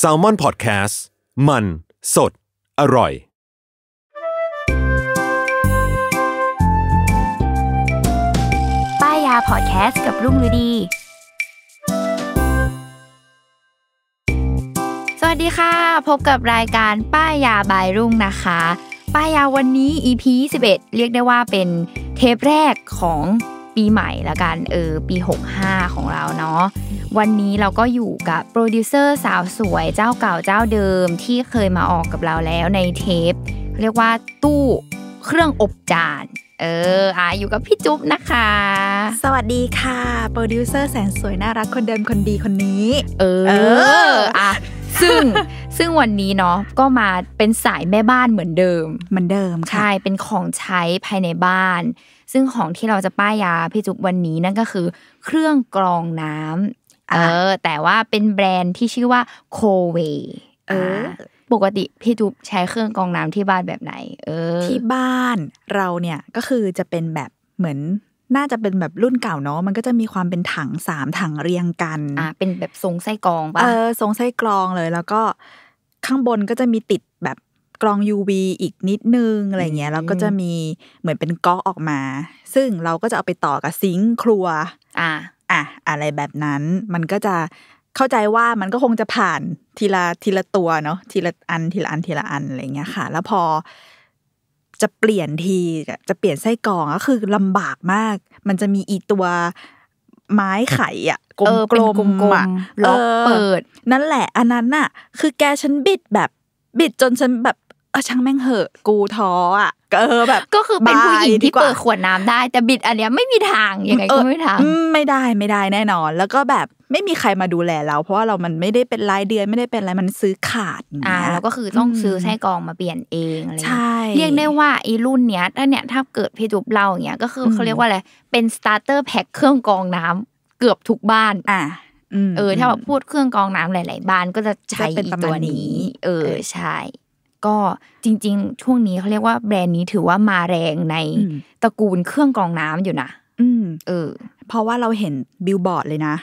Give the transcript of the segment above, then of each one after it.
s a l ม o n PODCAST มัน สด อร่อย ป้ายาพอดแคสต์กับรุ่งฤดี สวัสดีค่ะ พบกับรายการป้ายาบายรุ่งนะคะ ป้ายาวันนี้ EP 11 เรียกได้ว่าเป็นเทปแรกของปีใหม่ละกันเออปี65ของเราเนาะวันนี้เราก็อยู่กับโปรดิวเซอร์สาวสวยเจ้าเก่าเจ้าเดิมที่เคยมาออกกับเราแล้วในเทป เรียกว่าตู้เครื่องอบจานเอออ่ะอยู่กับพี่จุ๊บนะคะ สวัสดีค่ะ โปรดิวเซอร์แสนสวยน่ารักคนเดิมคนดีคนนี้เออเอออ่ะซึ่งซึ่งวันนี้เนาะก็มาเป็นสายแม่บ้านเหมือนเดิมเหมือนเดิมค่ะใช่เป็นของใช้ภายในบ้าน ซึ่งของที่เราจะป้ายยาพี่จุ๊บวันนี้นั่นก็คือ เครื่องกรองน้ำเออแต่ว่าเป็นแบรนด์ที่ชื่อว่าโคเวเออ ปกติพี่จุ๊บใช้เครื่องกรองน้ำที่บ้านแบบไหน เออ ที่บ้านเราเนี่ยก็คือจะเป็นแบบเหมือนน่าจะเป็นแบบรุ่นเก่าเนาะ มันก็จะมีความเป็นถังสามถังเรียงกัน อ่าเป็นแบบทรงไส้กรองป่ะเออทรงไส้กรองเลย แล้วก็ข้างบนก็จะมีติดแบบกรอง UV อีกนิดนึงอะไรเงี้ย แล้วก็จะมีเหมือนเป็นก๊อกออกมา ซึ่งเราก็จะเอาไปต่อกับซิงค์ครัว อ่าอ่ะอะไรแบบนั้น มันก็จะเข้าใจว่ามันก็คงจะผ่านทีละทีละตัวเนาะ ทีละอันทีละอันทีละอันอะไรเงี้ยค่ะ แล้วพอจะเปลี่ยนทีจะเปลี่ยนไส้กรองก็คือลำบากมาก มันจะมีอีตัวไม้ไขอ่ะกลมมอ่ะล็อกเปิดนั่นแหละอันนั้นน่ะ คือแกฉันบิดแบบบิดจนฉันแบบเออช่างแม่งเหอะ กูท้ออ่ะเออแบบก็คือเป็นผู้หญิงที่เปิดขวดน้ำได้แต่บิดอันเนี้ยไม่มีทางยังไงก็ไม่ทางไม่ได้ไม่ได้แน่นอน แล้วก็แบบไม่มีใครมาดูแลเราเพราะว่าเรามันไม่ได้เป็นรายเดือนไม่ได้เป็นอะไรมันซื้อขาดอ่าเราก็คือต้องซื้อไส้กองมาเปลี่ยนเองอะไรใช่เรียกได้ว่าไอ้รุ่นเนี้ยถ้าเนี้ยถ้าเกิดพี่จุ๊บเราอย่างเงี้ยก็คือเขาเรียกว่าอะไรเป็นสตาร์เตอร์แพ็คเครื่องกองน้ำ เกือบทุกบ้าน อ่าเออ ถ้าแบบพูดเครื่องกองน้ำหลาย ๆ บ้านก็จะใช้ตัวนี้ เออใช่ก็จริง ๆ ช่วงนี้เขาเรียกว่าแบรนด์นี้ถือว่ามาแรงในตระกูลเครื่องกรองน้ำอยู่นะ อืม เออ เพราะว่าเราเห็นบิลบอร์ดเลยนะ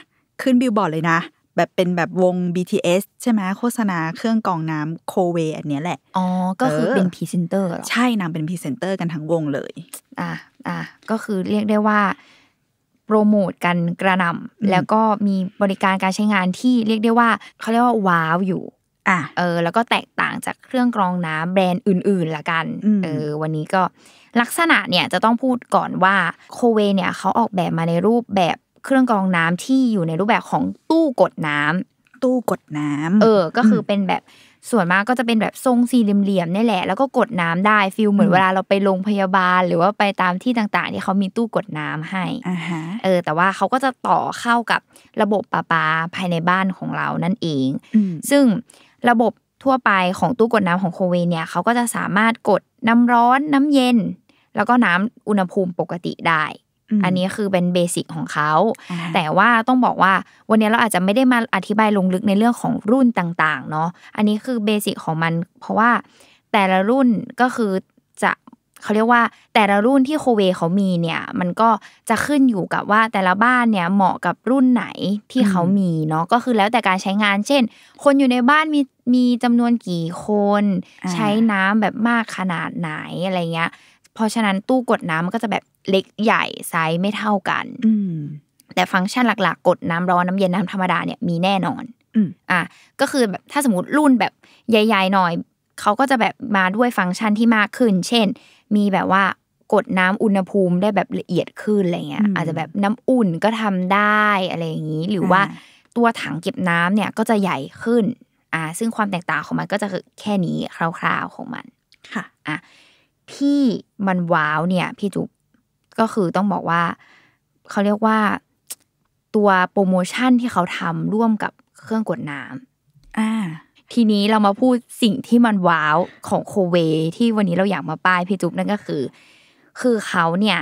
ขึ้นบิลบอร์ดเลยนะ แบบเป็นแบบวง BTS ใช่ไหม โฆษณาเครื่องกรองน้ำโคเวอันเนี้ยแหละ อ๋อ ก็คือเป็นพรีเซนเตอร์ใช่นางเป็นพรีเซนเตอร์กันทั้งวงเลย อ่ะอ่ะก็คือเรียกได้ว่าโปรโมทกันกระนำแล้วก็มีบริการการใช้งานที่เรียกได้ว่าเขาเรียกว่าว้าวอยู่อ่ะเออ แล้วก็แตกต่างจากเครื่องกรองน้ำแบรนด์อื่นๆ ละกัน เออ วันนี้ก็ลักษณะเนี่ยจะต้องพูดก่อนว่าโคเวเนี่ยเขาออกแบบมาในรูปแบบเครื่องกรองน้ำที่อยู่ในรูปแบบของตู้กดน้ำ ตู้กดน้ำ เออ ก็คือเป็นแบบส่วนมากก็จะเป็นแบบทรงสี่เหลี่ยมๆนี่แหละ แล้วก็กดน้ำได้ฟิลเหมือนเวลาเราไปโรงพยาบาลหรือว่าไปตามที่ต่างๆที่เขามีตู้กดน้ำให้ อ่าฮะ เออ แต่ว่าเขาก็จะต่อเข้ากับระบบประปาภายในบ้านของเรานั่นเอง ซึ่งระบบทั่วไปของตู้กดน้ำของโคเวเนี่ยเขาก็จะสามารถกดน้ำร้อนน้ำเย็น แล้วก็น้ำอุณหภูมิปกติได้ อันนี้คือเป็นเบสิกของเขา แต่ว่าต้องบอกว่าวันนี้เราอาจจะไม่ได้มาอธิบายลงลึกในเรื่องของรุ่นต่างๆเนาะอันนี้คือเบสิกของมันเพราะว่าแต่ละรุ่นก็คือเขาเรียกว่า แต่ละรุ่นที่โคเวเขา มีเนี่ยมันก็จะขึ้นอยู่กับว่าแต่ละบ้านเนี่ยเหมาะกับรุ่นไหนที่เขามีเนาะก็คือแล้วแต่การใช้งาน เช่น คนอยู่ในบ้านมีมีจำนวนกี่คน ใช้น้ำแบบมากขนาดไหนอะไรเงี้ยเพราะฉะนั้นตู้กดน้ำมันก็จะแบบเล็กใหญ่ไซส์ไม่เท่ากันแต่ฟังก์ชันหลักๆกดน้ำร้อนน้ำเย็นน้ำธรรมดาเนี่ยมีแน่นอนอ่ะก็คือแบบถ้าสมมติรุ่นแบบใหญ่ ๆ หน่อยเขาก็จะแบบมาด้วยฟังก์ชันที่มากขึ้น เช่น มีแบบว่ากดน้ำอุณหภูมิได้แบบละเอียดขึ้นอะไรเงี้ย อาจจะแบบน้ำอุ่นก็ทำได้อะไรอย่างนี้ หรือว่าตัวถังเก็บน้ำเนี่ยก็จะใหญ่ขึ้น อ่า ซึ่งความแตกต่างของมันก็จะคือแค่นี้คร่าวๆของมัน ค่ะ อ่ะที่มันว้าวเนี่ยพี่จุ๊บก็คือต้องบอกว่าเขาเรียกว่าตัวโปรโมชั่นที่เขาทำร่วมกับเครื่องกดน้ำอ่าทีนี้เรามาพูดสิ่งที่มันว้าวของโคเวที่วันนี้เราอยากมาป้าย พี่จุ๊บนั่นก็คือ คือเขาเนี่ย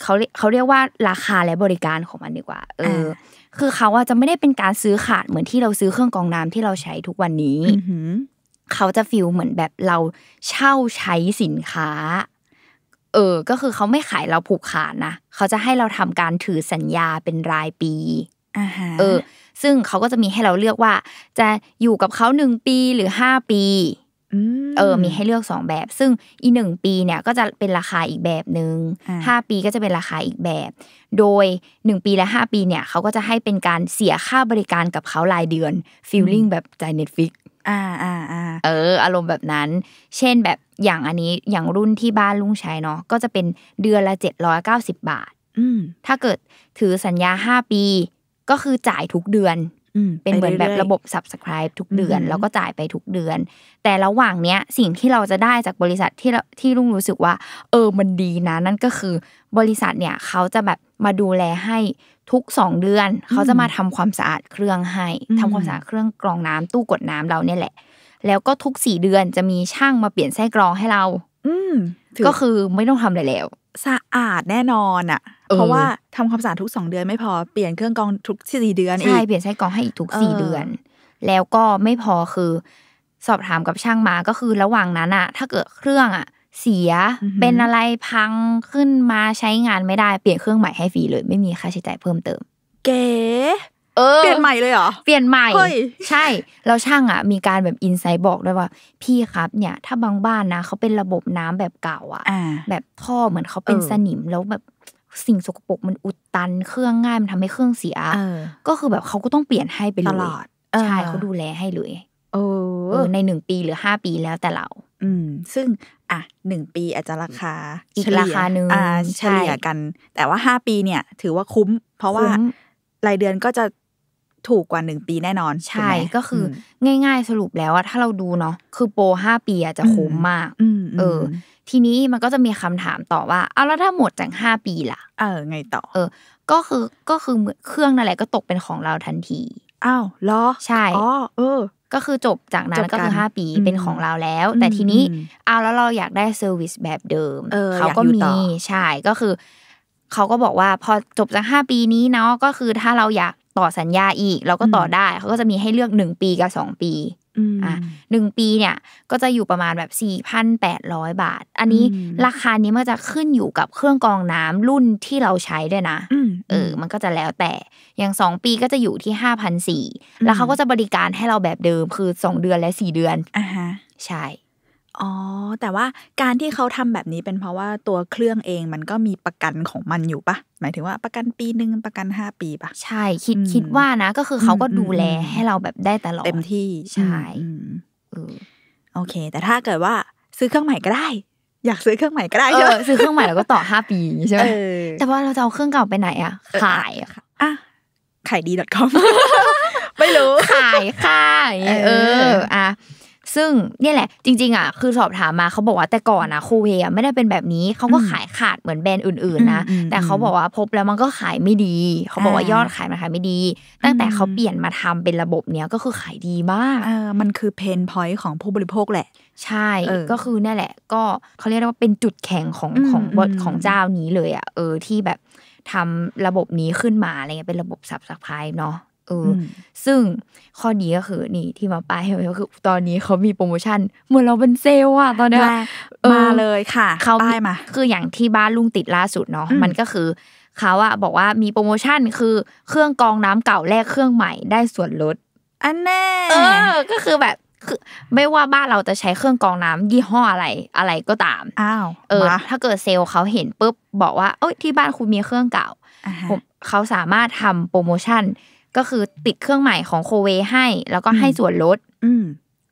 เขาเขาเรียกว่าราคาและบริการของมันดีกว่าเออ คือเขาอจจะไม่ได้เป็นการซื้อขาดเหมือนที่เราซื้อเครื่องกรองน้ำที่เราใช้ทุกวันนี้เขาจะฟิลเหมือนแบบเราเช่าใช้สินค้า เออ ก็คือเขาไม่ขายเราผูกขาดนะเขาจะให้เราทำการถือสัญญาเป็นรายปีเออซึ่งเขาก็จะมีให้เราเลือกว่าจะอยู่กับเขาหนึ่งปีหรือห้าปีเออมีให้เลือกสองแบบ ซึ่งอีหนึ่งปีเนี่ยก็จะเป็นราคาอีกแบบหนึ่งห้าปีก็จะเป็นราคาอีกแบบ โดยหนึ่งปีและห้าปีเนี่ยเขาก็จะให้เป็นการเสียค่าบริการกับเขารายเดือนฟีลลิ่งแบบจ่ายเน็ตฟิกอ่าอ่าอ่าเอออารมณ์แบบนั้น เช่นแบบอย่างอันนี้อย่างรุ่นที่บ้านลุงใช้เนาะก็จะเป็นเดือนละเจ็ดร้อยเก้าสิบบาทถ้าเกิดถือสัญญาห้าปีก็คือจ่ายทุกเดือนเป็นเหมือนแบบระบบ subscribe ทุกเดือนแล้วก็จ่ายไปทุกเดือน แต่ระหว่างเนี้ยสิ่งที่เราจะได้จากบริษัทที่ที่ลุงรู้สึกว่าเออมันดีนะนั่นก็คือบริษัทเนี่ยเขาจะแบบมาดูแลให้ทุกสองเดือนเขาจะมาทำความสะอาดเครื่องให้ทำความสะอาดเครื่องกรองน้ำตู้กดน้ำเราเนี่ยแหละ แล้วก็ทุกสี่เดือนจะมีช่างมาเปลี่ยนไส้กรองให้เรา อืก็คือไม่ต้องทำอะไรแล้วสะอาดแน่นอนอะ่ะ เพราะว่าทำความสะอาดทุกสองเดือนไม่พอเปลี่ยนเครื่องกรองทุกสี่เดือนใช่เปลี่ยนไส้กรองให้อีกทุกสี่เดือน แล้วก็ไม่พอคือ สอบถามกับช่างมาก็คือระหว่างนั้นอะถ้าเกิดเครื่องอ่ะ เสีย เป็นอะไรพังขึ้นมาใช้งานไม่ได้เปลี่ยนเครื่องใหม่ให้ฟรีเลย ไม่มีค่าใช้จ่ายเพิ่มเติม เก๋เออเปลี่ยนใหม่เลยเหรอเปลี่ยนใหม่ใช่แล้วช่างอ่ะมีการแบบอินไซต์บอกด้วยว่าพี่ครับ เนี่ย ถ้าบางบ้านนะเขาเป็นระบบน้ำแบบเก่า อ่ะแบบท่อเหมือนเขาเป็นสนิมแล้วแบบสิ่งสกปรกมันอุดตัน เครื่องง่ายมันทำให้เครื่องเสียก็คือแบบเขาก็ต้องเปลี่ยนให้ไปเลยตลอดใช่เขาดูแลให้เลยโอ้ในหนึ่งปีหรือห้าปีแล้วแต่เราอืมซึ่งอ่ะหนึ่งปีอาจจะราคาอีกราคาหนึ่งอ่าเฉลี่ยกันแต่ว่าห้าปีเนี่ย ถือว่าคุ้ม เพราะว่า รายเดือนก็จะถูกกว่าหนึ่งปีแน่นอนใช่ก็คือง่าย ๆสรุปแล้วว่าถ้าเราดูเนาะคือโปรห้าปีอาจะคุ้มมากเออ ทีนี้มันก็จะมีคำถามต่อว่าเอาแล้วถ้าหมดจากห้าปีล่ะ เออไงต่อเออ ก็คือก็คือเครื่องนั่นแหละก็ตกเป็นของเราทันทีอ้าวเหรอใช่อ๋อเออ ก็คือจบจากนั้นก็คือห้าปีเป็นของเราแล้วแต่ทีนี้เอาแล้วเราอยากได้เซอร์วิสแบบเดิมเขาก็มีใช่ก็คือเขาก็บอกว่าพอจบจากห้าปีนี้เนาะก็คือถ้าเราอยากต่อสัญญาอีก เราก็ต่อได้เขาก็จะมีให้เลือกหนึ่งปีกับสองปีอ่ะหนึ่งปีเนี่ยก็จะอยู่ประมาณแบบสี่พันแปดร้อยบาท อันนี้ราคานี้มันจะขึ้นอยู่กับเครื่องกรองน้ำรุ่นที่เราใช้ด้วยนะเออมันก็จะแล้วแต่อย่างสองปีก็จะอยู่ที่ห้าพันสี่แล้วเขาก็จะบริการให้เราแบบเดิมคือสองเดือนและสี่เดือนอ่าใช่อ๋อแต่ว่าการที่เขาทำแบบนี้เป็นเพราะว่าตัวเครื่องเองมันก็มีประกันของมันอยู่ปะหมายถึงว่าประกันปีหนึ่งประกันห้าปีปะใช่คิดคิดว่านะก็คือเขาก็ดูแลให้เราแบบได้ตลอดเต็มที่ใช่โอเค แต่ถ้าเกิดว่า ซื้อเครื่องใหม่ก็ได้ อยากซื้อเครื่องใหม่ก็ได้เออซื้อเครื่องใหม่แล้วก็ต่อห้าปีใช่ไหมแต่ว่าเราจะเอาเครื่องเก่าไปไหนอะขายอะค่ะอ่ะขายดีคอมไม่รู้ขายค่ะเอออ่ะซึ่งเนี่ยแหละจริงๆอ่ะคือสอบถามมาเขาบอกว่าแต่ก่อนนะคูเว่ไม่ได้เป็นแบบนี้เขาก็ขายขาดเหมือนแบรนด์อื่นๆนะแต่เขาบอกว่าพบแล้วมันก็ขายไม่ดีเขาบอกว่ายอดขายมันขายไม่ดีตั้งแต่เขาเปลี่ยนมาทำเป็นระบบเนี้ยก็คือขายดีมากมันคือเพนพอยต์ของผู้บริโภคแหละใช่ก็คือนี่แหละ ก็เขาเรียกว่าเป็นจุดแข็งของของบทของเจ้านี้เลยอ่ะเออที่แบบทำระบบนี้ขึ้นมาอะไรเงี้ยเป็นระบบสับสักายเนาะเออซึ่งข้อดีก็คือนี่ที่มาปลายเหก็คือตอนนี้เขามีโปรโมชั่นเหมือนเราเป็นเซลอะตอนนี้มาเลยค่ะ เขาป้ามา คืออย่างที่บ้านลุงติดล่าสุดเนาะมันก็คือเขาอะบอกว่ามีโปรโมชั่นคือเครื่องกองน้ำเก่าแลกเครื่องใหม่ได้ส่วนลดอันแน่เออก็คือแบบคือไม่ว่าบ้านเราจะใช้เครื่องกองน้ำยี่ห้ออะไรอะไรก็ตามอ้าวเออถ้าเกิดเซลล์เขาเห็นปุ๊บบอกว่าเอ้ยที่บ้านคุณมีเครื่องเก่าเขาสามารถทำโปรโมชั่นก็คือติดเครื่องใหม่ของโคเวให้ แล้วก็ให้ส่วนลด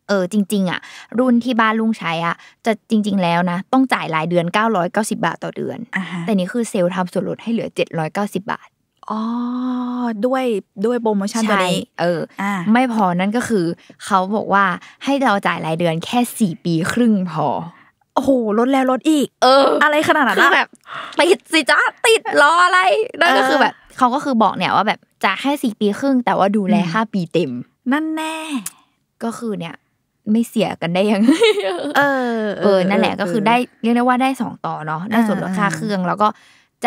เออจริง ๆอ่ะรุ่นที่บ้านลุงใช้อ่ะ จะจริงๆแล้วนะ ต้องจ่ายรายเดือน 990 บาทต่อเดือนแต่นี่คือเซลล์ทำส่วนลดให้เหลือ 790 บาทอ๋อด้วยด้วยโปรโมชั่นตัวนี้เอออ ไม่พอนั่นก็คือเขาบอกว่าให้เราจ่ายรายเดือนแค่สี่ปีครึ่งพอโอ้โห ลดแล้วลดอีก เออ อะไรขนาดนั้นคือแบบติดสิจ้าติดรออะไร นั่นก็คือแบบเขาก็คือบอกเนี่ยว่าแบบจะให้สี่ปีครึ่งแต่ว่าดูแลห้าปีเต็ม นั่นแน่ก็คือเนี่ยไม่เสียกันได้ยังเออ เออ นั่นแหละ ก็คือได้เรียกได้ว่าได้สองต่อเนาะ ได้ส่วนลดค่าเครื่องแล้วก็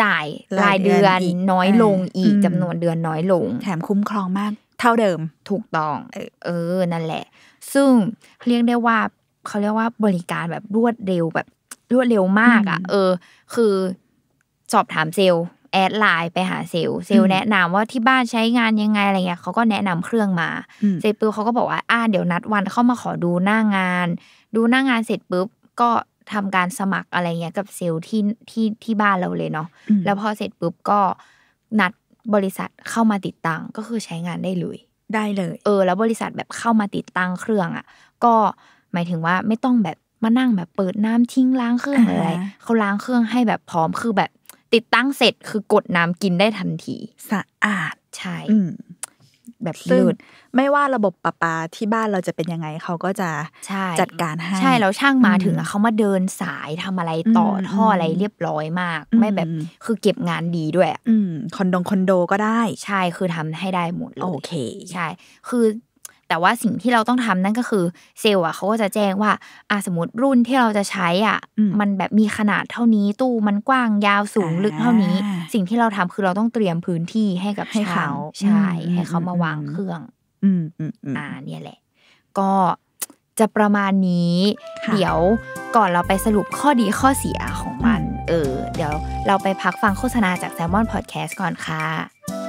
จ่ายรายเดือนน้อยลงอีกจำนวนเดือนน้อยลงแถมคุ้มครองมากเท่าเดิมถูกต้องเออนั่นแหละ ซึ่งเรียกได้ว่าเขาเรียกว่าบริการแบบรวดเร็วแบบรวดเร็วมากอ่ะเออ คือ สอบถามเซลแอดไลน์ไปหาเซลเซลแนะนำว่าที่บ้านใช้งานยังไงอะไรเงี้ยเขาก็แนะนำเครื่องมาเซลปุ๊บเขาก็บอกว่าอ่าเดี๋ยวนัดวันเข้ามาขอดูหน้างาน ดูหน้างานเสร็จปุ๊บก็ทำการสมัครอะไรเงี้ยกับเซลที่ที่ที่บ้านเราเลยเนาะแล้วพอเสร็จปุ๊บก็นัดบริษัทเข้ามาติดตั้งก็คือใช้งานได้เลย ได้เลย เออ แล้วบริษัทแบบเข้ามาติดตั้งเครื่องอ่ะก็หมายถึงว่าไม่ต้องแบบมานั่งแบบเปิดน้ำทิ้งล้างเครื่องอะไรเขาล้างเครื่องให้แบบพร้อมคือแบบ ติดตั้งเสร็จคือกดน้ำกินได้ทันทีสะอาดใช่แบบซึ่งไม่ว่าระบบประปาที่บ้านเราจะเป็นยังไงเขาก็จะจัดการให้ใช่แล้วช่างมาถึงเขามาเดินสายทำอะไรต่อท่ออะไรเรียบร้อยมาก ไม่แบบคือเก็บงานดีด้วย อืคอนโดคอนโดก็ได้ ใช่คือทำให้ได้หมดโอเค ใช่ คือแต่ว่าสิ่งที่เราต้องทำนั่นก็คือเซลล์อ่ะเขาก็จะแจ้งว่าอ่ะสมมติรุ่นที่เราจะใช้อ่ะมันแบบมีขนาดเท่านี้ ตู้มันกว้างยาวสูงลึกเท่านี้ สิ่งที่เราทำคือเราต้องเตรียมพื้นที่ให้กับให้เขา ใช่ ให้เขามาวางเครื่อง อืมอ่าเนี่ยแหละก็จะประมาณนี้ เดี๋ยวก่อนเราไปสรุปข้อดีข้อเสียของมัน เออ เดี๋ยวเราไปพักฟังโฆษณาจากแซมอนพอดแคสต์ก่อนค่ะ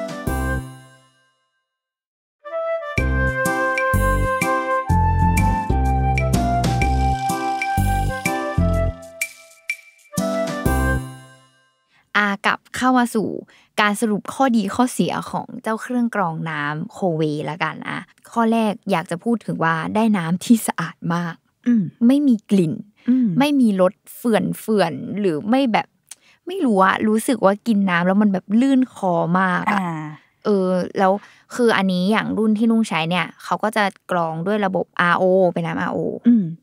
อากับเข้ามาสู่การสรุปข้อดีข้อเสียของเจ้าเครื่องกรองน้ำโคเวละกันอ่ะข้อแรกอยากจะพูดถึงว่าได้น้ำที่สะอาดมาก อืไม่มีกลิ่นไม่มีรสเฟื่อนเฟื่อนหรือไม่แบบ ไม่รู้อะรู้สึกว่ากินน้ำแล้วมันแบบลื่นคอมากอะเออ แล้วคืออันนี้อย่างรุ่นที่นุงใช้เนี่ยเขาก็จะกรองด้วยระบบ RO เป็นน้ำ RO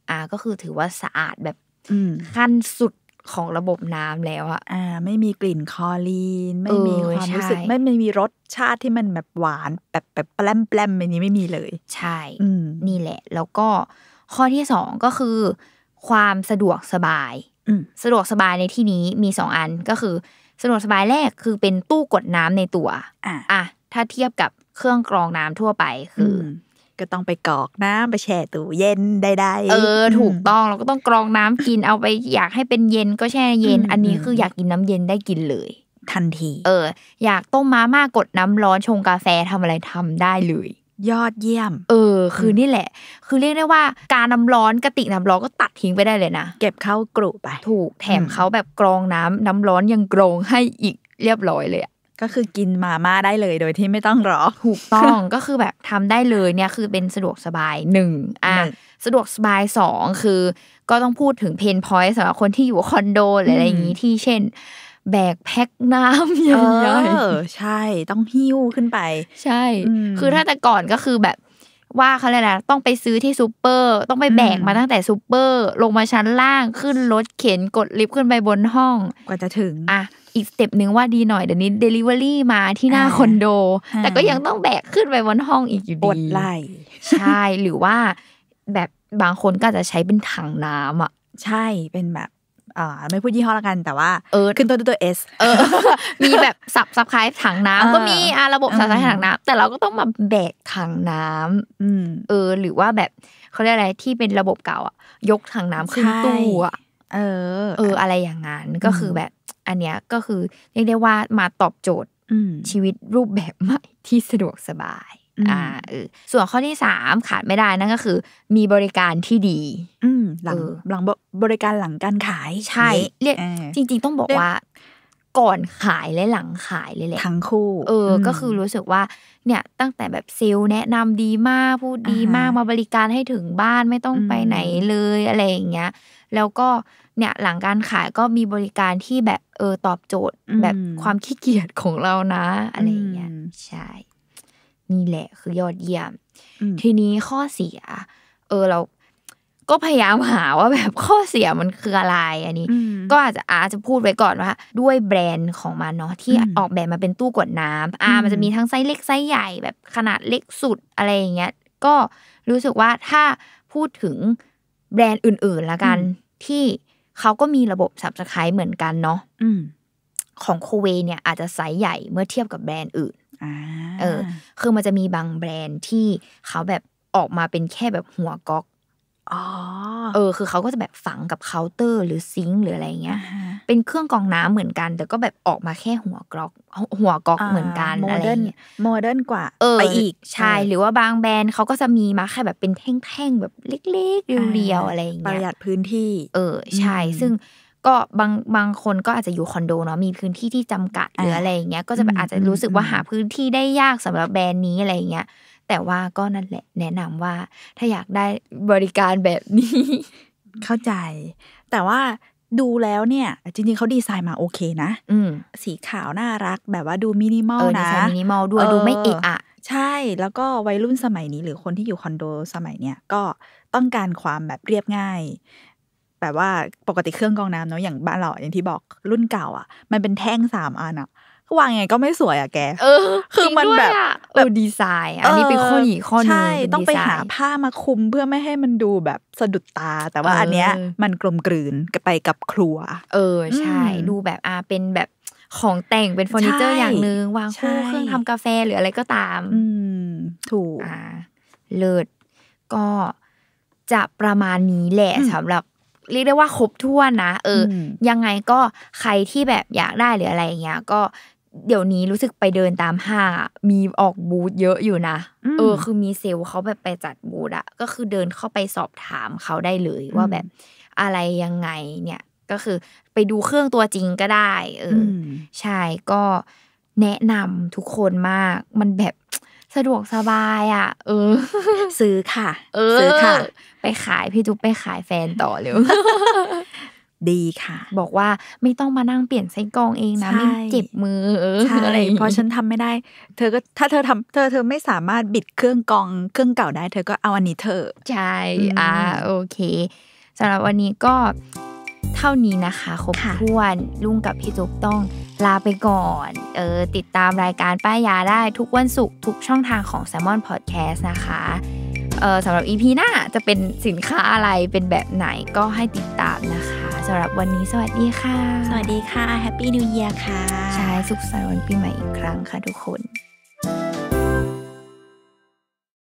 อ่า ก็คือถือว่าสะอาดแบบขั้นสุดของระบบน้ำแล้วอะอ่า ไม่มีกลิ่นคอลีน ไม่มีความรู้สึกไม่ไม่มีรสชาติที่มันแบบหวานแบบแบบแปลมแปลมแบบนี้ไม่มีเลย ใช่นี่แหละ แล้วก็ข้อที่สองก็คือ ความสะดวกสบายสะดวกสบายในที่นี้มีสองอัน ก็คือ สะดวกสบายแรกคือเป็นตู้กดน้ำในตัว อ่ะถ้าเทียบกับเครื่องกรองน้ำทั่วไปคือก็ต้องไปกรอกน้ำไปแช่ตู้เย็นได้ เออ ถูกต้องเราก็ต้องกรองน้ำกินเอาไป อยากให้เป็นเย็นก็แช่เย็นอันนี้คืออยากกินน้ำเย็นได้กินเลย ทันที เอออยากต้มมาม่ากดน้ำร้อนชงกาแฟทำอะไรทำได้เลย ยอดเยี่ยม เออ คือนี่แหละ คือเรียกได้ว่าการน้าร้อนกระติกน้าร้อนก็ตัดทิ้งไปได้เลยนะเก็บเข้ากรุไปถูกแถมเขาแบบกรองน้ำน้ำร้อนยังกรองให้อีกเรียบร้อยเลยก็คือกินมาม่าได้เลยโดยที่ไม่ต้องรอ ถูกต้องก็คือแบบทำได้เลยเนี่ย คือเป็นสะดวกสบายหนึ่งอ่ะสะดวกสบายสองคือ ก็ต้องพูดถึงเพนพอยต์สำหรับคนที่อยู่คอนโดหรืออะไรอย่างนี้ที่เช่นแบกแพ็คน้ำเยอะๆใช่ต้องหิ้วขึ้นไป ใช่ คือถ้าแต่ก่อนก็คือแบบ ว่าเขาเลยนะต้องไปซื้อที่ซูเปอร์ ต้องไปแบกมาตั้งแต่ซูเปอร์ ลงมาชั้นล่างขึ้นรถเข็นกดลิฟต์ขึ้นไปบนห้อง กว่าจะถึง อ่ะอีกสเต็ปหนึ่งว่าดีหน่อยเดี๋ยวนี้เดลิเวอรี่มาที่หน้าคอนโดแต่ก็ยังต้องแบกขึ้นไปบนห้องอีกอยู่ดีอดไล่ใช่หรือว่า แบบบางคนก็จะใช้เป็นถังน้ำอ่ะใช่เป็นแบบอ่าไม่พูดยี่ห้อละกันแต่ว่าเออขึ้นตัวด้วยตัวเอสเออมีแบบสับสับคล้ายถังน้ำก็มีอ่าระบบสับคล้ายถังน้ำแต่เราก็ต้องมาแบกถังน้ำ อืมเออหรือว่าแบบเขาเรียกอะไรที่เป็นระบบเก่าอ่ะยกถังน้ำขึ้นตู้อ่ะเออ เอออะไรอย่างนั้นก็คือแบบอันเนี้ยก็คือเรียกได้ว่ามาตอบโจทย์ชีวิตรูปแบบใหม่ที่สะดวกสบายอ่าเออส่วนข้อที่สามขาดไม่ได้นั่นก็คือ มีบริการที่ดี อืมหลังหลังบริการหลังการขายใช่เรียกจริง ๆ ต้องบอกว่าก่อนขายและหลังขายเลยแหละทั้งคู่ เออ ก็คือรู้สึกว่าเนี่ยตั้งแต่แบบเซลแนะนำดีมากพูดดีมากมาบริการให้ถึงบ้านไม่ต้องไปไหนเลยอะไรอย่างเงี้ยแล้วก็เนี่ยหลังการขายก็มีบริการที่แบบ เออ ตอบโจทย์แบบความขี้เกียจของเรานะ อะไรอย่างเงี้ยใช่นี่แหละคือยอดเยี่ยม ทีนี้ข้อเสียเออเราก็พยายามหาว่า แบบข้อเสียมันคืออะไรอันนี้ ก็อาจจะอาจจะพูดไว้ก่อนว่า ด้วยแบรนด์ของมันเนาะที่ออกแบบมาเป็นตู้กดน้ำาอ่ามันจะมีทั้งไซส์เล็กไซส์ใหญ่ แบบขนาดเล็กสุดอะไรอย่างเงี้ย ก็รู้สึกว่าถ้าพูดถึงแบรนด์อื่นๆ ละกันที่เขาก็มีระบบ subscribe เหมือนกันเนาะของโคเวเนี่ย อาจจะไซส์ใหญ่เมื่อเทียบกับแบรนด์อื่นเออคือมันจะมีบางแบรนด์ที่เขาแบบออกมาเป็นแค่แบบหัวก๊อกเออ คือเขาก็จะแบบฝังกับเคาน์เตอร์หรือซิงค์หรืออะไรเงี้ยเป็นเครื่องกองน้ำเหมือนกัน แต่ก็แบบออกมาแค่หัวกรอกหัวกรอกเหมือนกันอะไรโมเดิร์นกว่าไปอีกใช่หรือว่าบางแบรนด์เขาก็จะมีมาแค่แบบเป็นแท่งๆแบบเล็กๆเรียวๆอะไรอย่างเงี้ยประหยัดพื้นที่ เออ ใช่ซึ่ง ก็บางบางคนก็อาจจะอยู่คอนโดเนาะมีพื้นที่ที่จำกัดหรืออะไรอย่างเงี้ยก็จะอาจจะรู้สึกว่าหาพื้นที่ได้ยากสำหรับแบรนด์นี้อะไรอย่างเงี้ยแต่ว่าก็นั่นแหละแนะนำว่า ถ้าอยากได้บริการแบบนี้เข้าใจ แต่ว่าดูแล้วเนี่ย จริงๆ เขาดีไซน์มาโอเคนะอืสีขาวน่ารัก แบบว่าดูมินิมอลนะดีไซน์มินิมอลด้วยดูไม่เอะอะใช่ แล้วก็วัยรุ่นสมัยนี้ หรือคนที่อยู่คอนโดสมัยเนี้ยก็ต้องการความแบบเรียบง่ายแบบว่าปกติเครื่องกรองน้ำเนาะอย่างบ้านเราอย่างที่บอกรุ่นเก่าอะ่ะ มันเป็นแท่งสามอันอะ่ะวางไงก็ไม่สวยอะแกเออ คือมันแบบแบบดีไซน์ อันนี้เป็นข้อหนีข้อนึงต้องไปหาผ้ามาคุมเพื่อไม่ให้มันดูแบบสะดุดตาแต่ว่าอันเนี้ย มันกลมกลืนไปกับครัว เออใช่ดูแบบอาเป็นแบบของแต่งเป็นเฟอร์นิเจอร์อย่างหนึ่งวางคู่เครื่องทำกาแฟหรืออะไรก็ตามอถูกอ่าเลิศก็จะประมาณนี้แหละสำหรับเรียกได้ว่าครบถ้วนนะเออ ยังไงก็ใครที่แบบอยากได้หรืออะไรเงี้ยก็เดี๋ยวนี้รู้สึกไปเดินตามห้างมีออกบูธเยอะอยู่นะเออ คือมีเซลเขาแบบไปจัดบูธอะก็คือเดินเข้าไปสอบถามเขาได้เลย ว่าแบบอะไรยังไงเนี่ย ก็คือไปดูเครื่องตัวจริงก็ได้ เออใช่ก็แนะนำทุกคนมากมันแบบสะดวกสบายอ่ะ เออ ซื้อค่ะซื้อค่ะ ไปขายพี่จุ๊บไปขายแฟนต่อเร็วดีค่ะบอกว่าไม่ต้องมานั่งเปลี่ยนไส้กรองเองนะไม่เจ็บมืออะไรเพราะฉันทำไม่ได้ เธอก็ถ้าเธอทำเธอเธอไม่สามารถบิดเครื่องกรองเครื่องเก่าได้ เธอก็เอาอันนี้เธอใช่อ่าโอเคสำหรับวันนี้ก็เท่านี้นะคะ ครบถ้วนลุงกับพี่จุ๊บต้องลาไปก่อนเออติดตามรายการป้ายยาได้ทุกวันศุกร์ทุกช่องทางของ s ซ l m o n Podcast นะคะเออสำหรับ EP หน้าจะเป็นสินค้าอะไรเป็นแบบไหนก็ให้ติดตามนะคะสำหรับวันนี้สวัสดีค่ะ สวัสดีค่ะแฮปปี้นิวเยียร์ค่ะ ใช้สุขสันต์วันปีใหม่อีกครั้งค่ะทุกคน